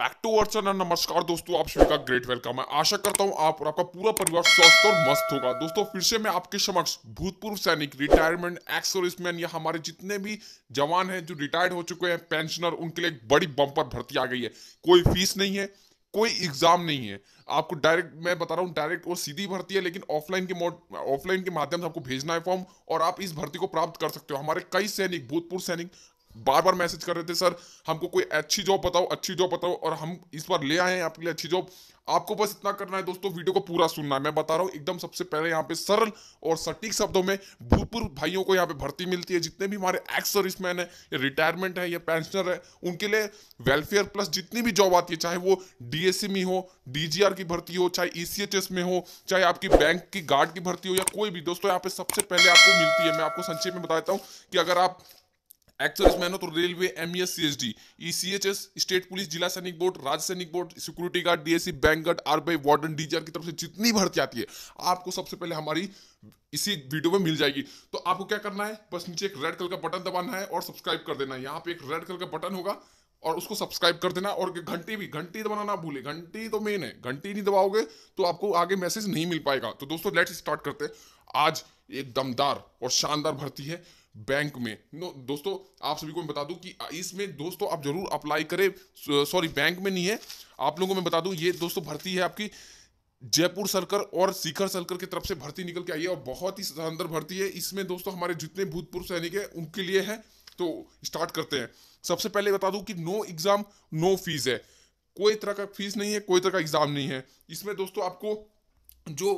back to our channel नमस्कार दोस्तों आप सभी का ग्रेट वेलकम है आशा करता हूं आप और आपका पूरा परिवार स्वस्थ और मस्त होगा दोस्तों फिर से मैं आपके समक्ष भूतपूर्व सैनिक रिटायरमेंट एक्स सर्विसमैन या हमारे जितने भी जवान हैं जो रिटायर्ड हो चुके हैं पेंशनर उनके लिए बड़ी बम्पर भर्ती आ गई है कोई फीस नहीं है कोई एग्जाम नहीं है आपको डायरेक्ट मैं बता रहा हूँ डायरेक्ट वो सीधी भर्ती है लेकिन ऑफलाइन के मोड ऑफलाइन के माध्यम से आपको भेजना है फॉर्म और आप इस भर्ती को प्राप्त कर सकते हो हमारे कई सैनिक भूतपूर्व सैनिक बार बार मैसेज कर रहे थे सर हमको कोई अच्छी जॉब बताओ अच्छी जॉब बताओ और हम इस बार ले आए हैं आपके लिए अच्छी जॉब आपको बस इतना करना है दोस्तों वीडियो को पूरा सुनना है मैं बता रहा हूँ एकदम सबसे पहले यहाँ पे सरल और सटीक शब्दों में भूतपूर्व भाइयों को यहाँ पे भर्ती मिलती है जितने भी हमारे एक्स सर्विसमैन है या रिटायरमेंट है या पेंशनर है उनके लिए वेलफेयर प्लस जितनी भी जॉब आती है चाहे वो डी e में हो डी की भर्ती हो चाहे ई e में हो चाहे आपकी बैंक की गार्ड की भर्ती हो या कोई भी दोस्तों यहाँ पे सबसे पहले आपको मिलती है मैं आपको संक्षेप में बताता हूँ कि अगर आप actual man of railway M S C H D E C H S state police जिला सैनिक बोर्ड राज्य सैनिक board security guard DSC bank guard RBI warden DGR की तरफ से जितनी भर्ती आती है आपको सबसे पहले हमारी इसी वीडियो में मिल जाएगी तो आपको क्या करना है बस नीचे एक रेड कलर का बटन दबाना है और सब्सक्राइब कर देना है यहाँ पे एक रेड कलर का बटन होगा और उसको सब्सक्राइब कर देना और घंटी भी घंटी दबाना ना भूले घंटी तो मेन है घंटी नहीं दबाओगे तो आपको आगे मैसेज नहीं मिल पाएगा तो दोस्तों लेट्स स्टार्ट करते हैं आज एक दमदार और शानदार भर्ती है बैंक में नो दोस्तों आप सभी को मैं बता दूं कि इसमें दोस्तों आप जरूर अप्लाई करें सॉरी बैंक में नहीं है आप लोगों को मैं बता दूं ये दोस्तों भर्ती है आपकी जयपुर सरकार और शिखर सरकार की तरफ से भर्ती निकल के आई है और बहुत ही शानदार भर्ती है इसमें दोस्तों हमारे जितने भूतपूर्व सैनिक है उनके लिए है तो स्टार्ट करते हैं सबसे पहले बता दूं कि नो एग्जाम नो फीस है कोई तरह का फीस नहीं है कोई तरह का एग्जाम नहीं है इसमें दोस्तों आपको जो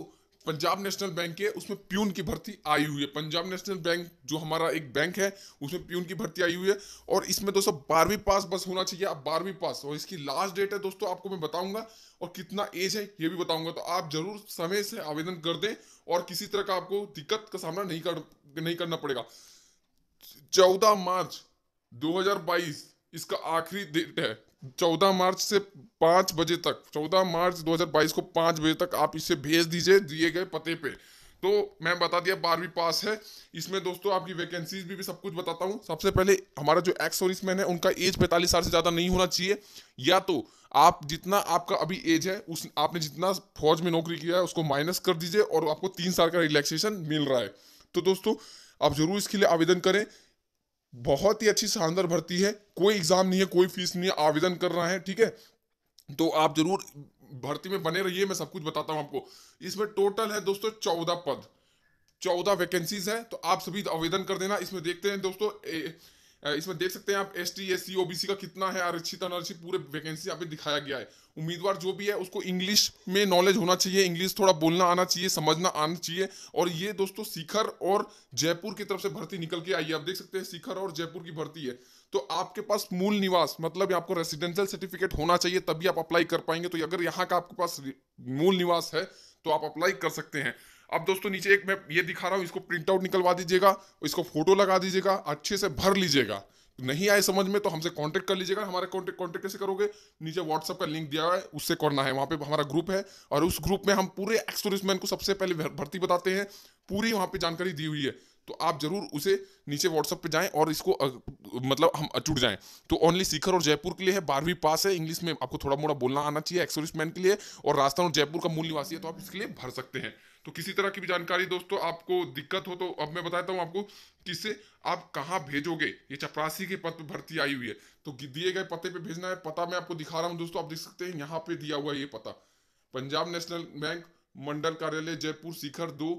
पंजाब नेशनल बैंक है उसमें प्यून की भर्ती आई हुई है पंजाब नेशनल बैंक जो हमारा एक बैंक है उसमें प्यून की भर्ती आई हुई है और इसमें दोस्तों बारहवीं पास बस होना चाहिए आप बारहवीं पास और इसकी लास्ट डेट है दोस्तों आपको मैं बताऊंगा और कितना एज है ये भी बताऊंगा तो आप जरूर समय से आवेदन कर दें और किसी तरह का आपको दिक्कत का सामना नहीं कर नहीं करना पड़ेगा चौदह मार्च दो इसका आखिरी डेट है चौदह मार्च से पांच बजे तक चौदह मार्च 2022 को पांच बजे तक आप इसे भेज दीजिए दिए गए पते पे तो मैं बता दिया बारहवीं पास है इसमें दोस्तों आपकी वैकेंसीज भी, भी सब कुछ बताता हूँ सबसे पहले हमारा जो एक्स सर्विसमैन है उनका एज पैंतालीस साल से ज़्यादा नहीं होना चाहिए या तो आप जितना आपका अभी एज है उस आपने जितना फौज में नौकरी किया है उसको माइनस कर दीजिए और आपको तीन साल का रिलैक्सेशन मिल रहा है तो दोस्तों आप जरूर इसके लिए आवेदन करें बहुत ही अच्छी शानदार भर्ती है कोई एग्जाम नहीं है कोई फीस नहीं है आवेदन कर रहा है ठीक है तो आप जरूर भर्ती में बने रहिए मैं सब कुछ बताता हूं आपको इसमें टोटल है दोस्तों चौदह पद चौदह वैकेंसीज है तो आप सभी आवेदन कर देना इसमें देखते हैं दोस्तों ए, इसमें देख सकते हैं आप S T S C OBC का कितना है आरक्षित अनारक्षित पूरे वैकेंसी यहाँ पे दिखाया गया है उम्मीदवार जो भी है उसको इंग्लिश में नॉलेज होना चाहिए इंग्लिश थोड़ा बोलना आना चाहिए समझना आना चाहिए और ये दोस्तों शिखर और जयपुर की तरफ से भर्ती निकल के आई है आप देख सकते हैं शिखर और जयपुर की भर्ती है तो आपके पास मूल निवास मतलब आपको रेसिडेंशियल सर्टिफिकेट होना चाहिए तभी आप अप्लाई कर पाएंगे तो अगर यहाँ का आपके पास मूल निवास है तो आप अप्लाई कर सकते हैं अब दोस्तों नीचे एक मैं ये दिखा रहा हूँ इसको प्रिंट आउट निकलवा दीजिएगा इसको फोटो लगा दीजिएगा अच्छे से भर लीजिएगा नहीं आए समझ में तो हमसे कांटेक्ट कर लीजिएगा हमारे कांटेक्ट कांटेक्ट कैसे करोगे नीचे व्हाट्सअप का लिंक दिया है उससे करना है वहाँ पे हमारा ग्रुप है और उस ग्रुप में हम पूरे एक्स को सबसे पहले भर्ती बताते हैं पूरी वहाँ पे जानकारी दी हुई है तो आप जरूर उसे नीचे व्हाट्सअप पे जाएं और इसको अग, मतलब हम अचूट जाएं तो ओनली सीकर और जयपुर के लिए है बारहवीं पास है इंग्लिश में आपको थोड़ा मोड़ा बोलना आना चाहिए एक्सोरिस्ट मैन के लिए और राजस्थान और जयपुर का मूल निवासी है तो आप इसके लिए भर सकते हैं तो किसी तरह की भी जानकारी दोस्तों आपको दिक्कत हो तो अब मैं बताता हूँ आपको किसे आप कहाँ भेजोगे ये चपरासी के पद पर भर्ती आई हुई है तो दिए गए पते पे भेजना है पता मैं आपको दिखा रहा हूँ दोस्तों आप देख सकते हैं यहाँ पे दिया हुआ है ये पता पंजाब नेशनल बैंक मंडल कार्यालय जयपुर शिखर दो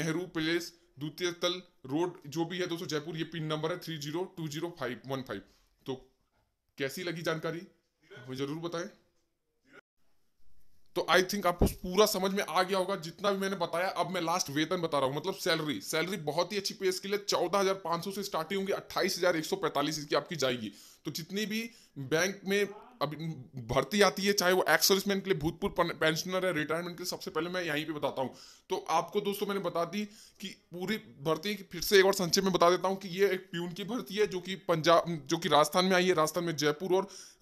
नेहरू प्लेस द्वितीय तल रोड जो भी है दोस्तों जयपुर ये पिन नंबर है three zero two zero five one five तो कैसी लगी जानकारी हमें जरूर बताएं तो आई थिंक आपको पूरा समझ में आ गया होगा जितना भी मैंने बताया अब मैं लास्ट वेतन बता रहा हूँ मतलब सैलरी सैलरी बहुत ही अच्छी पेस के लिए चौदह हजार पांच सौ से स्टार्टिंग होंगी अट्ठाईस हजार एक सौ पैंतालीस इसकी आपकी जाएगी तो जितनी भी बैंक में अभी भर्ती आती है चाहे वो एक्स सर्विसमैन के लिए भूतपूर्व पेंशनर है रिटायरमेंट के लिए सबसे पहले मैं यहीं पे बताता हूँ तो आपको दोस्तों मैंने बता दी कि पूरी भर्ती की फिर से एक और संक्षेप में बता देता हूँ कि ये एक प्यून की भर्ती है जो कि पंजाब जो कि राजस्थान में आई है राजस्थान में जयपुर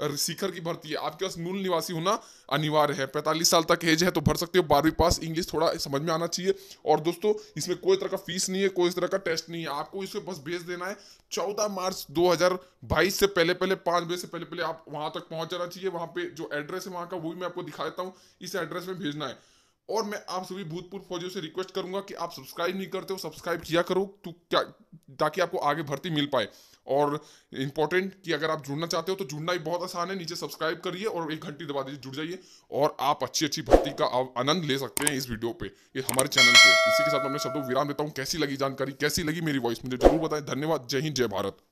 और शिखर की भर्ती है आपके पास मूल निवासी होना अनिवार्य है पैंतालीस साल तक एज है तो भर सकते हो बारहवीं पास इंग्लिश थोड़ा समझ में आना चाहिए और दोस्तों इसमें कोई तरह का फीस नहीं है कोई तरह का टेस्ट नहीं है आपको इसे बस भेज देना है चौदह मार्च दो से पहले पहले पाँच बजे से पहले पहले आप वहाँ तक पहुँच पहुंच जाना चाहिए वहाँ पे जो एड्रेस है वहाँ का वो भी मैं आपको दिखा देता हूँ इस एड्रेस में भेजना है और मैं आप सभी भूतपूर्व फौजियों से रिक्वेस्ट करूंगा कि आप सब्सक्राइब नहीं करते हो सब्सक्राइब किया करो तो क्या ताकि आपको आगे भर्ती मिल पाए और इम्पोर्टेंट कि अगर आप जुड़ना चाहते हो तो जुड़ना ही बहुत आसान है नीचे सब्सक्राइब करिए और एक घंटी दबा दीजिए जुड़ जाइए और आप अच्छी अच्छी भर्ती का आनंद ले सकते हैं इस वीडियो पे ये हमारे चैनल पे इसी के साथ मैं शब्दों विराम देता हूँ कैसी लगी जानकारी कैसी लगी मेरी वॉइस मुझे जरूर बताएं धन्यवाद जय हिंद जय भारत